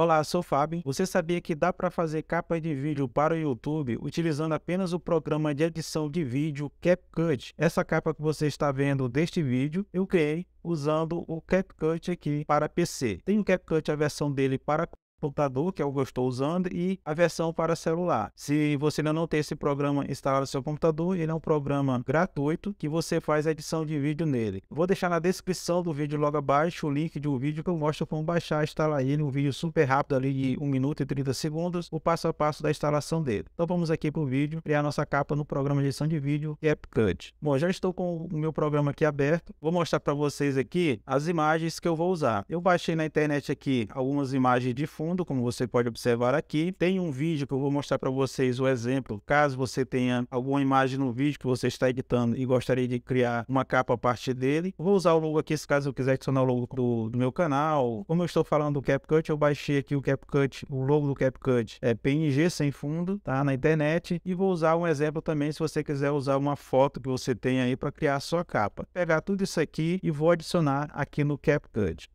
Olá, sou o Fábio. Você sabia que dá para fazer capa de vídeo para o YouTube utilizando apenas o programa de edição de vídeo CapCut? Essa capa que você está vendo deste vídeo, eu criei usando o CapCut aqui para PC. Tem o CapCut a versão dele para computador, que é o que eu estou usando, e a versão para celular. Se você ainda não tem esse programa instalado no seu computador, ele é um programa gratuito que você faz a edição de vídeo nele. Vou deixar na descrição do vídeo logo abaixo o link de um vídeo que eu mostro como baixar e instalar ele, um vídeo super rápido ali de 1 minuto e 30 segundos, o passo a passo da instalação dele. Então vamos aqui para o vídeo, criar nossa capa no programa de edição de vídeo CapCut. Bom, já estou com o meu programa aqui aberto, vou mostrar para vocês aqui as imagens que eu vou usar. Eu baixei na internet aqui algumas imagens de fundo, como você pode observar aqui. Tem um vídeo que eu vou mostrar para vocês o exemplo. Caso você tenha alguma imagem no vídeo que você está editando e gostaria de criar uma capa a partir dele, vou usar o logo aqui, se caso eu quiser adicionar o logo do, do meu canal. Como eu estou falando do CapCut, eu baixei aqui o CapCut, o logo do CapCut é PNG sem fundo, tá? Na internet. E vou usar um exemplo também, se você quiser usar uma foto que você tem aí para criar a sua capa. Vou pegar tudo isso aqui e vou adicionar aqui no CapCut.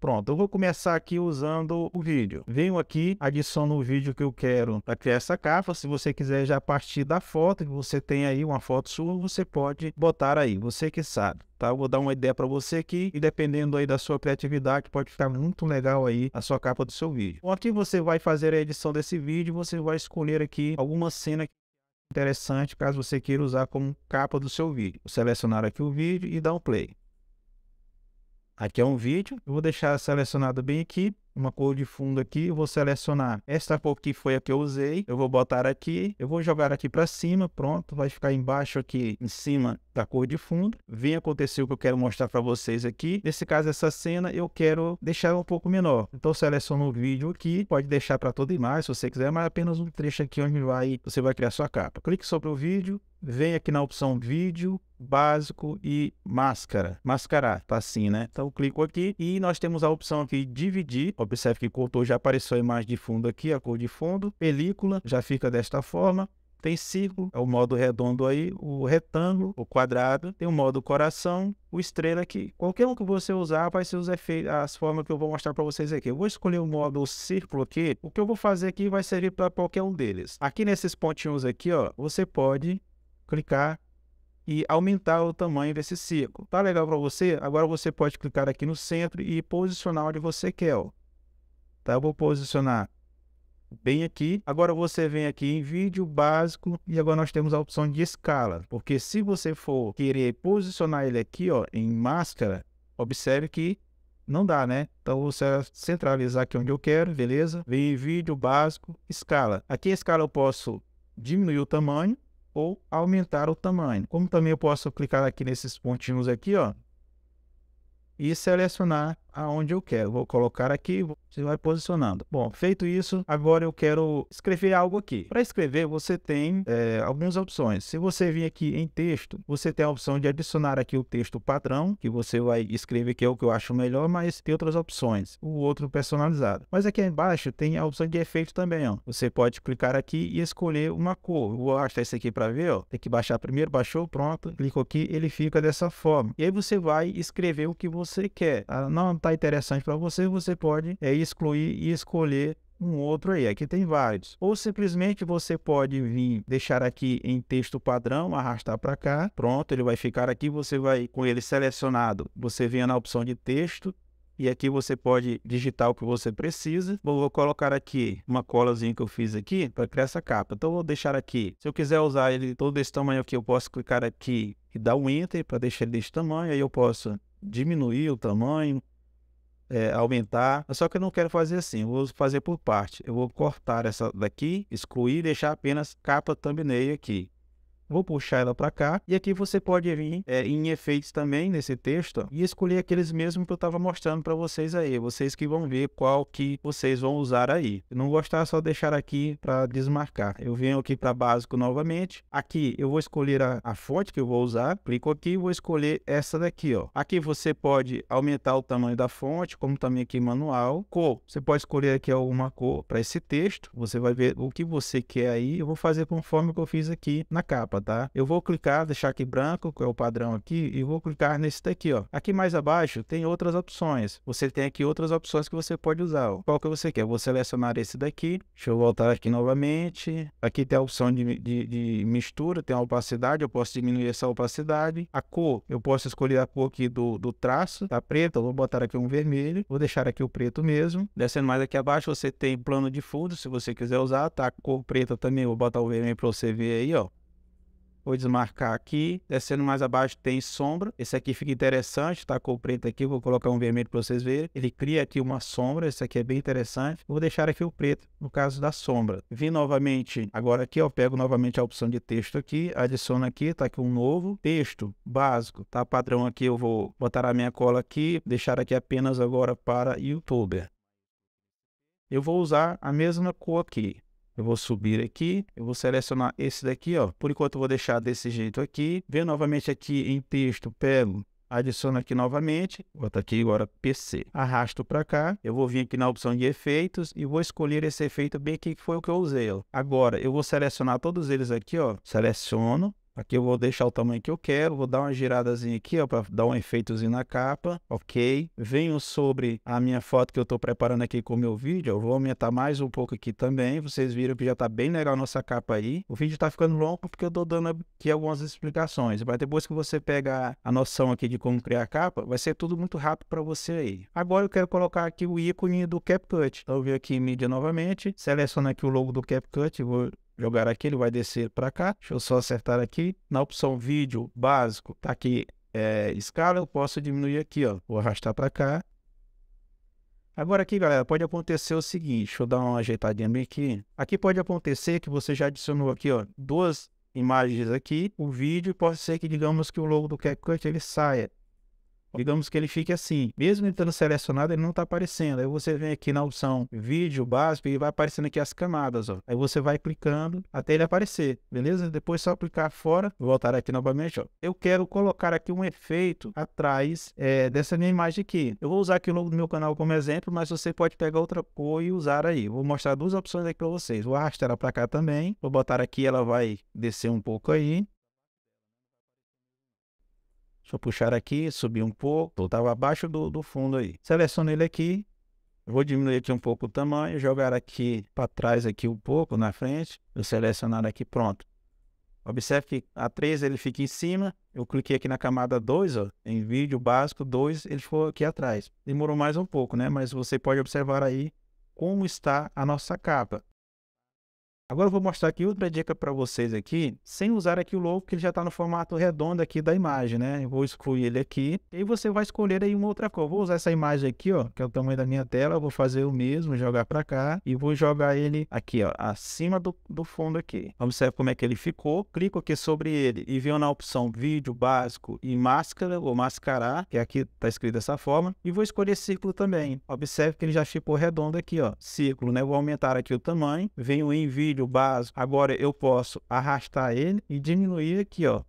Pronto, eu vou começar aqui usando o vídeo. Venho aqui, adiciono o vídeo que eu quero para criar essa capa. Se você quiser já partir da foto que você tem aí, uma foto sua, você pode botar aí, você que sabe. Tá, eu vou dar uma ideia para você aqui e dependendo aí da sua criatividade pode ficar muito legal aí a sua capa do seu vídeo. Bom, aqui você vai fazer a edição desse vídeo, você vai escolher aqui alguma cena é interessante caso você queira usar como capa do seu vídeo. Vou selecionar aqui o vídeo e dar um play. Aqui é um vídeo, eu vou deixar selecionado bem aqui, uma cor de fundo aqui, eu vou selecionar esta cor que foi a que eu usei, eu vou botar aqui, eu vou jogar aqui para cima, pronto, vai ficar embaixo aqui, em cima da cor de fundo. Vem acontecer o que eu quero mostrar para vocês aqui. Nesse caso, essa cena eu quero deixar um pouco menor. Então, seleciono o vídeo aqui, pode deixar para toda imagem, se você quiser, mas apenas um trecho aqui onde vai, você vai criar sua capa. Clique sobre o vídeo, vem aqui na opção vídeo, básico e máscara. Mascarar, tá assim, né? Então clico aqui e nós temos a opção aqui dividir. Observe que cortou, já apareceu a imagem de fundo aqui, a cor de fundo. Película, já fica desta forma. Tem círculo, é o modo redondo aí, o retângulo, o quadrado, tem o modo coração, o estrela aqui. Qualquer um que você usar vai ser os efeitos, as formas que eu vou mostrar para vocês aqui. Eu vou escolher o modo círculo aqui. O que eu vou fazer aqui vai servir para qualquer um deles. Aqui nesses pontinhos aqui, ó, você pode clicar e aumentar o tamanho desse círculo. Tá legal para você? Agora você pode clicar aqui no centro e posicionar onde você quer. Ó. Tá, eu vou posicionar bem aqui. Agora você vem aqui em vídeo básico e agora nós temos a opção de escala, porque se você for querer posicionar ele aqui, ó, em máscara, observe que não dá, né? Então você centralizar aqui onde eu quero, beleza? Vem em vídeo básico, escala. Aqui em escala eu posso diminuir o tamanho ou aumentar o tamanho. Como também eu posso clicar aqui nesses pontinhos aqui, ó, e selecionar aonde eu quero. Vou colocar aqui, você vai posicionando. Bom, feito isso, agora eu quero escrever algo aqui. Para escrever, você tem é, algumas opções. Se você vir aqui em texto, você tem a opção de adicionar aqui o texto padrão, que você vai escrever, que é o que eu acho melhor, mas tem outras opções. O outro personalizado. Mas aqui embaixo tem a opção de efeito também. Ó. Você pode clicar aqui e escolher uma cor. Eu vou achar esse aqui para ver. Ó. Tem que baixar primeiro, baixou, pronto. Clico aqui, ele fica dessa forma. E aí você vai escrever o que você quer. Ah, não tá interessante para você, você pode é, excluir e escolher um outro aí. Aqui tem vários. Ou simplesmente você pode vir deixar aqui em texto padrão, arrastar para cá. Pronto, ele vai ficar aqui. Você vai com ele selecionado. Você vem na opção de texto. E aqui você pode digitar o que você precisa. Vou, vou colocar aqui uma colazinha que eu fiz aqui para criar essa capa. Então, vou deixar aqui. Se eu quiser usar ele todo desse tamanho aqui, eu posso clicar aqui e dar um Enter para deixar ele desse tamanho. Aí eu posso diminuir o tamanho, é, aumentar. Só que eu não quero fazer assim, eu vou fazer por parte. Eu vou cortar essa daqui, excluir e deixar apenas capa thumbnail aqui. Vou puxar ela para cá. E aqui você pode vir é, em efeitos também nesse texto e escolher aqueles mesmos que eu estava mostrando para vocês aí. Vocês que vão ver qual que vocês vão usar aí. Eu não gostar, só deixar aqui para desmarcar. Eu venho aqui para básico novamente. Aqui eu vou escolher a, a fonte que eu vou usar. Clico aqui e vou escolher essa daqui. Ó. Aqui você pode aumentar o tamanho da fonte, como também aqui manual. Cor, você pode escolher aqui alguma cor para esse texto. Você vai ver o que você quer aí. Eu vou fazer conforme que eu fiz aqui na capa tá? Eu vou clicar, deixar aqui branco, que é o padrão aqui, e vou clicar nesse daqui, ó. Aqui mais abaixo tem outras opções. Você tem aqui outras opções que você pode usar. Ó. Qual que você quer? Eu vou selecionar esse daqui. Deixa eu voltar aqui novamente. Aqui tem a opção de, de, de mistura, tem a opacidade. Eu posso diminuir essa opacidade. A cor, eu posso escolher a cor aqui do, do traço, tá preta. Eu vou botar aqui um vermelho. Vou deixar aqui o preto mesmo. Descendo mais aqui abaixo, você tem plano de fundo, se você quiser usar, tá? cor preta também, vou botar o vermelho para você ver aí, ó. Vou desmarcar aqui. Descendo mais abaixo tem sombra. Esse aqui fica interessante, tá? Com o preto aqui, vou colocar um vermelho para vocês verem. Ele cria aqui uma sombra, esse aqui é bem interessante. Vou deixar aqui o preto, no caso da sombra. Vim novamente, agora aqui eu pego novamente a opção de texto aqui, adiciono aqui, tá aqui um novo. Texto básico, tá? Padrão aqui, eu vou botar a minha cola aqui, deixar aqui apenas agora para YouTuber. Eu vou usar a mesma cor aqui. Eu vou subir aqui, eu vou selecionar esse daqui, ó. Por enquanto eu vou deixar desse jeito aqui. Venho novamente aqui em texto, pego adiciono aqui novamente, boto aqui agora PC, arrasto para cá, eu vou vir aqui na opção de efeitos e vou escolher esse efeito bem aqui que foi o que eu usei. Ó. Agora eu vou selecionar todos eles aqui, ó, seleciono, Aqui eu vou deixar o tamanho que eu quero, vou dar uma giradazinha aqui, ó, para dar um efeitozinho na capa, ok? Venho sobre a minha foto que eu estou preparando aqui com o meu vídeo, eu vou aumentar mais um pouco aqui também, vocês viram que já está bem legal a nossa capa aí. O vídeo está ficando longo porque eu estou dando aqui algumas explicações, mas depois que você pega a noção aqui de como criar a capa, vai ser tudo muito rápido para você aí. Agora eu quero colocar aqui o ícone do CapCut, então eu venho aqui em mídia novamente, seleciono aqui o logo do CapCut, vou jogar aqui, ele vai descer para cá. Deixa eu só acertar aqui. Na opção vídeo básico, tá aqui é, escala, eu posso diminuir aqui, ó. Vou arrastar para cá. Agora aqui, galera, pode acontecer o seguinte, deixa eu dar uma ajeitadinha bem aqui. Aqui pode acontecer que você já adicionou aqui, ó, duas imagens aqui, o vídeo, pode ser que digamos que o logo do CapCut ele saia. Digamos que ele fique assim. Mesmo ele estando selecionado, ele não está aparecendo. Aí você vem aqui na opção vídeo básico e vai aparecendo aqui as camadas. Ó. Aí você vai clicando até ele aparecer, beleza? Depois só clicar fora, voltar aqui novamente. Ó. Eu quero colocar aqui um efeito atrás é, dessa minha imagem aqui. Eu vou usar aqui o logo do meu canal como exemplo, mas você pode pegar outra cor e usar aí. Vou mostrar duas opções aqui para vocês. Vou arrastar ela para cá também. Vou botar aqui, ela vai descer um pouco aí. Deixa eu puxar aqui, subir um pouco. Estava tá abaixo do, do fundo aí. Seleciono ele aqui. Vou diminuir aqui um pouco o tamanho, jogar aqui para trás aqui um pouco, na frente. Eu selecionar aqui, pronto. Observe que a 3 ele fica em cima. Eu cliquei aqui na camada 2, ó, em vídeo básico 2, ele ficou aqui atrás. Demorou mais um pouco, né? Mas você pode observar aí como está a nossa capa. Agora eu vou mostrar aqui outra dica para vocês aqui, sem usar aqui o logo que ele já está no formato redondo aqui da imagem, né? Eu vou excluir ele aqui e você vai escolher aí uma outra cor. vou usar essa imagem aqui, ó, que é o tamanho da minha tela, eu vou fazer o mesmo, jogar para cá e vou jogar ele aqui, ó, acima do, do fundo aqui. Observe como é que ele ficou, clico aqui sobre ele e venho na opção vídeo básico e máscara ou mascarar, que aqui está escrito dessa forma, e vou escolher círculo também. Observe que ele já ficou redondo aqui, ó, círculo, né? Vou aumentar aqui o tamanho, venho em vídeo auxílio básico. Agora eu posso arrastar ele e diminuir aqui, ó.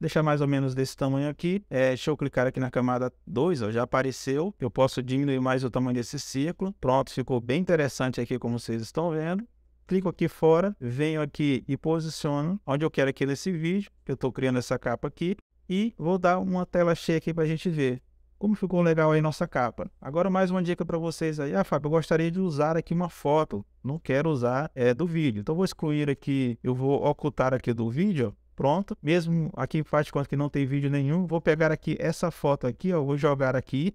Deixar mais ou menos desse tamanho aqui. É, deixa eu clicar aqui na camada 2, ó, já apareceu. Eu posso diminuir mais o tamanho desse círculo. Pronto, ficou bem interessante aqui como vocês estão vendo clico aqui fora, venho aqui e posiciono onde eu quero aqui nesse vídeo. Eu estou criando essa capa aqui e vou dar uma tela cheia aqui para a gente ver. Como ficou legal aí nossa capa. Agora mais uma dica para vocês aí. Ah, Fábio, eu gostaria de usar aqui uma foto. Não quero usar é, do vídeo. Então vou excluir aqui, eu vou ocultar aqui do vídeo. Pronto. Mesmo aqui faz de conta que não tem vídeo nenhum. Vou pegar aqui essa foto aqui, ó. Vou jogar aqui,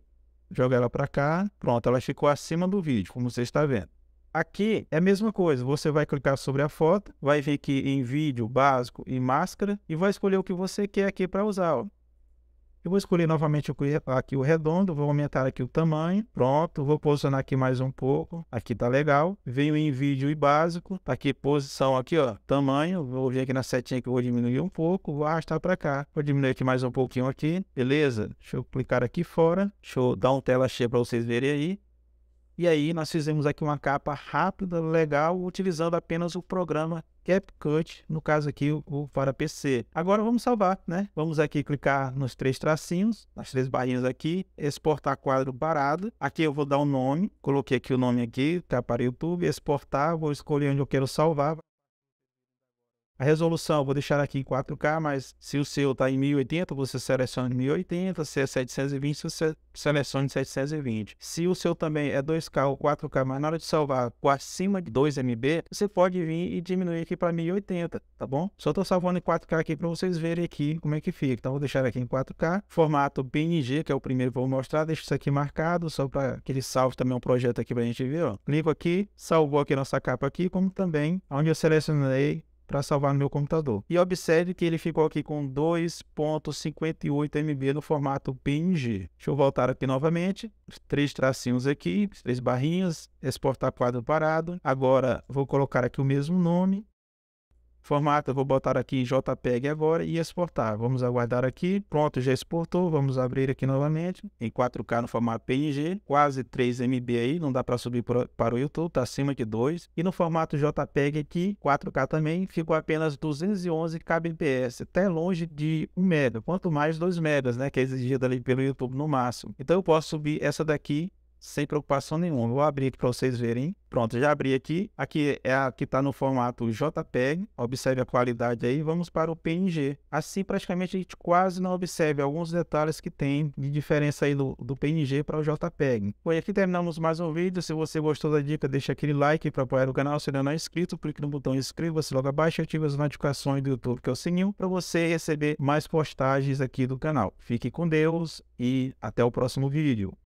jogar ela para cá. Pronto, ela ficou acima do vídeo, como você está vendo. Aqui é a mesma coisa, você vai clicar sobre a foto, vai vir aqui em vídeo, básico e máscara e vai escolher o que você quer aqui para usar. Ó. Eu vou escolher novamente aqui o redondo, vou aumentar aqui o tamanho, pronto, vou posicionar aqui mais um pouco, aqui tá legal. Venho em vídeo e básico, tá aqui posição aqui, ó, tamanho, vou vir aqui na setinha que eu vou diminuir um pouco, vou arrastar para cá. Vou diminuir aqui mais um pouquinho aqui, beleza? Deixa eu clicar aqui fora, deixa eu dar um tela cheia para vocês verem aí. E aí nós fizemos aqui uma capa rápida, legal, utilizando apenas o programa CapCut, no caso aqui o, para PC. Agora vamos salvar, né? Vamos aqui clicar nos três tracinhos, nas três barrinhas aqui, exportar quadro parado. Aqui eu vou dar o um nome, coloquei aqui o nome aqui, tá para YouTube, exportar, vou escolher onde eu quero salvar, a resolução, vou deixar aqui em 4K, mas se o seu está em 1080, você seleciona 1080. Se é 720, você seleciona 720. Se o seu também é 2K ou 4K, mas na hora de salvar com acima de 2 MB, você pode vir e diminuir aqui para 1080, tá bom? Só estou salvando em 4K aqui para vocês verem aqui como é que fica. Então, vou deixar aqui em 4K. Formato PNG, que é o primeiro que eu vou mostrar. Deixo isso aqui marcado, só para que ele salve também um projeto aqui para a gente ver. Ó. Clico aqui, salvou aqui nossa capa aqui, como também onde eu selecionei para salvar no meu computador. E observe que ele ficou aqui com 2.58 MB no formato PNG. Deixa eu voltar aqui novamente, três tracinhos aqui, três barrinhas, exportar quadro parado. Agora vou colocar aqui o mesmo nome, Formato eu vou botar aqui JPEG agora e exportar. Vamos aguardar aqui. Pronto, já exportou. Vamos abrir aqui novamente em 4K no formato PNG, quase 3 MB aí, não dá para subir para o YouTube, tá acima de 2. E no formato JPEG aqui, 4K também, ficou apenas 211 kbps, até longe de 1 MB, quanto mais 2 MB, né, que é exigido ali pelo YouTube no máximo. Então eu posso subir essa daqui sem preocupação nenhuma. Vou abrir aqui para vocês verem. Pronto, já abri aqui. Aqui é a que está no formato JPEG. Observe a qualidade aí. Vamos para o PNG. Assim, praticamente, a gente quase não observe alguns detalhes que tem de diferença aí do, do PNG para o JPEG. Bom, e aqui terminamos mais um vídeo. Se você gostou da dica, deixa aquele like para apoiar o canal. Se ainda não é inscrito, clique no botão inscreva-se logo abaixo e ative as notificações do YouTube, que é o sininho, para você receber mais postagens aqui do canal. Fique com Deus e até o próximo vídeo.